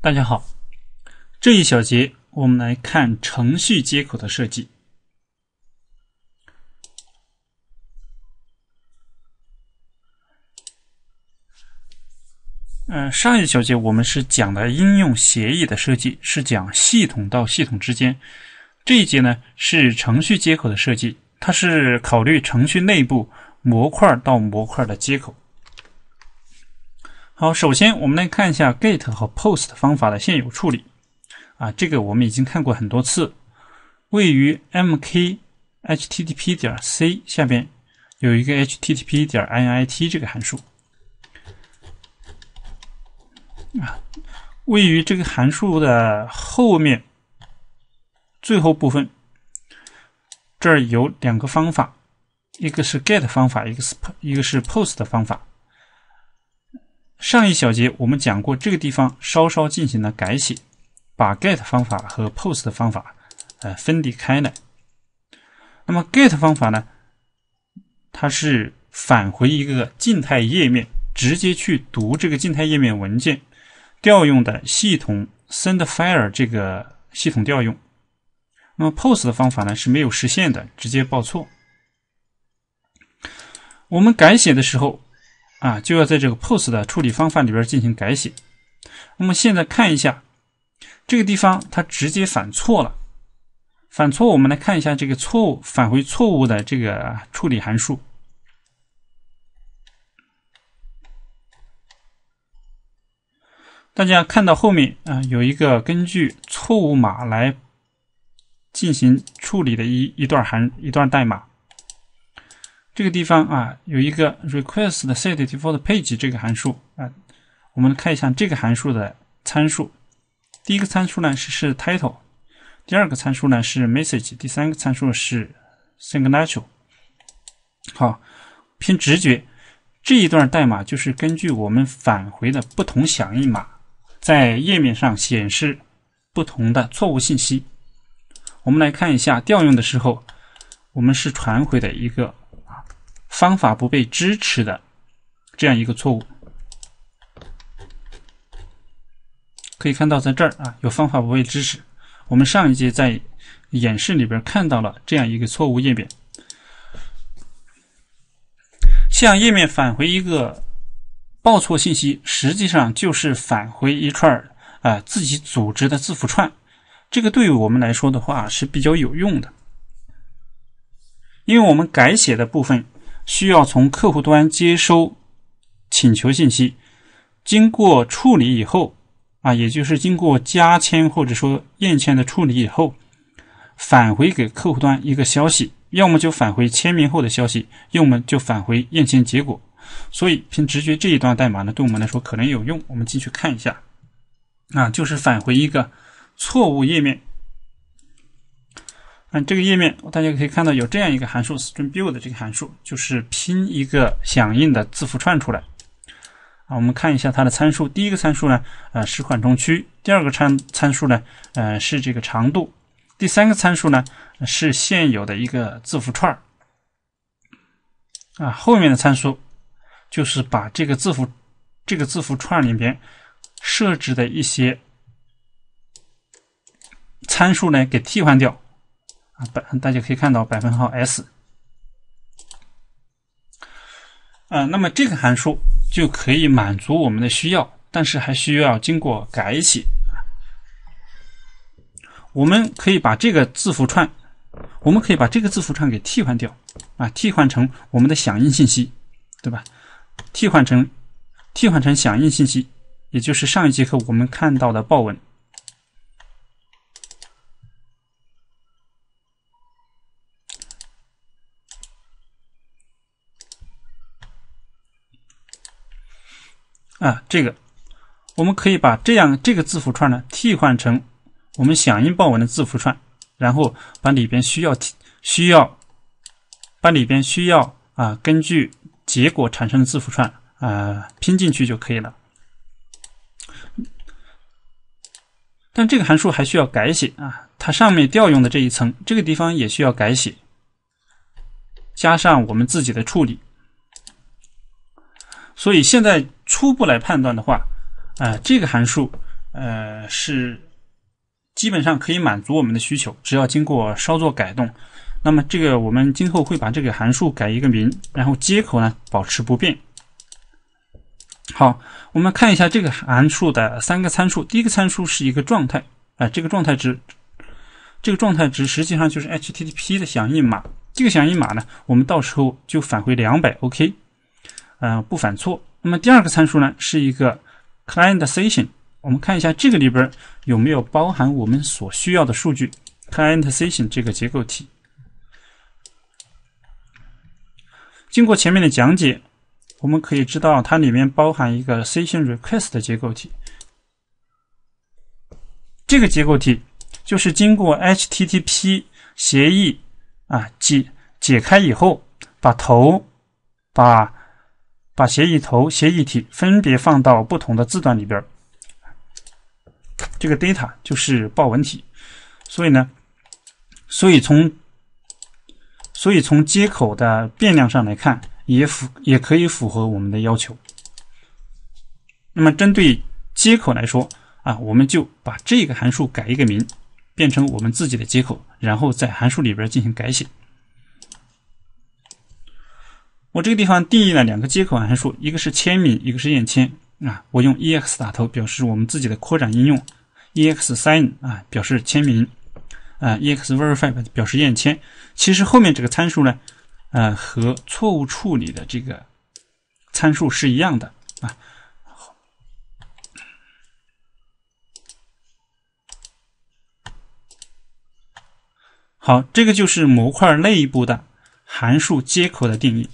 大家好，这一小节我们来看程序接口的设计。嗯，上一小节我们是讲的应用协议的设计，是讲系统到系统之间。这一节呢是程序接口的设计，它是考虑程序内部模块到模块的接口。好，首先我们来看一下 GET 和 POST 方法的现有处理啊，这个我们已经看过很多次。位于 mkhttp 点 c 下边有一个 http 点 init 这个函数啊，位于这个函数的后面最后部分，这儿有两个方法，一个是 GET 方法，一个是一个是 POST 的方法。上一小节我们讲过，这个地方稍稍进行了改写，把 get 方法和 post 的方法呃分离开来。那么 get 方法呢，它是返回一个静态页面，直接去读这个静态页面文件，调用的系统 send f i r e 这个系统调用。那么 post 的方法呢是没有实现的，直接报错。我们改写的时候。啊，就要在这个 POS 的处理方法里边进行改写。那么现在看一下这个地方，它直接返错了。返错，我们来看一下这个错误返回错误的这个处理函数。大家看到后面啊，有一个根据错误码来进行处理的一一段函一段代码。这个地方啊，有一个 request set default page 这个函数啊，我们看一下这个函数的参数。第一个参数呢是 title，第二个参数呢是 message，第三个参数是 signal。好，凭直觉，这一段代码就是根据我们返回的不同响应码，在页面上显示不同的错误信息。我们来看一下调用的时候，我们是传回的一个。方法不被支持的这样一个错误，可以看到，在这儿啊，有方法不被支持。我们上一节在演示里边看到了这样一个错误页面。向页面返回一个报错信息，实际上就是返回一串啊自己组织的字符串。这个对于我们来说的话是比较有用的，因为我们改写的部分。需要从客户端接收请求信息，经过处理以后，啊，也就是经过加签或者说验签的处理以后，返回给客户端一个消息，要么就返回签名后的消息，要么就返回验签结果。所以凭直觉这一段代码呢，对我们来说可能有用。我们进去看一下，啊，就是返回一个错误页面。嗯，这个页面大家可以看到有这样一个函数 string build 这个函数，就是拼一个响应的字符串出来。啊，我们看一下它的参数，第一个参数呢，呃，是缓冲区；第二个参参数呢，呃，是这个长度；第三个参数呢，是现有的一个字符串。啊，后面的参数就是把这个字符这个字符串里边设置的一些参数呢给替换掉。啊，百大家可以看到百分号 S，啊，那么这个函数就可以满足我们的需要，但是还需要经过改写我们可以把这个字符串，我们可以把这个字符串给替换掉啊，替换成我们的响应信息，对吧？替换成替换成响应信息，也就是上一节课我们看到的报文。啊，这个我们可以把这样这个字符串呢替换成我们响应报文的字符串，然后把里边需要替需要把里边需要啊根据结果产生的字符串啊拼进去就可以了。但这个函数还需要改写啊，它上面调用的这一层这个地方也需要改写，加上我们自己的处理，所以现在。初步来判断的话，啊，这个函数，呃，是基本上可以满足我们的需求，只要经过稍作改动。那么这个我们今后会把这个函数改一个名，然后接口呢保持不变。好，我们看一下这个函数的三个参数，第一个参数是一个状态，啊，这个状态值，这个状态值实际上就是 HTTP 的响应码，这个响应码呢，我们到时候就返回两百 OK，嗯，不返错。那么第二个参数呢是一个 client session，我们看一下这个里边有没有包含我们所需要的数据 client session 这个结构体。经过前面的讲解，我们可以知道它里面包含一个 session request 的结构体，这个结构体就是经过 HTTP 协议啊解解开以后，把头把。把协议头、协议体分别放到不同的字段里边这个 data 就是报文体，所以呢，所以从，所以从接口的变量上来看，也符，也可以符合我们的要求。那么针对接口来说啊，我们就把这个函数改一个名，变成我们自己的接口，然后在函数里边进行改写。我这个地方定义了两个接口函数，一个是签名，一个是验签啊。我用 ex 打头表示我们自己的扩展应用，ex sign 啊表示签名，啊 ex verify 表示验签。其实后面这个参数呢，啊和错误处理的这个参数是一样的啊。好，这个就是模块内部的函数接口的定义。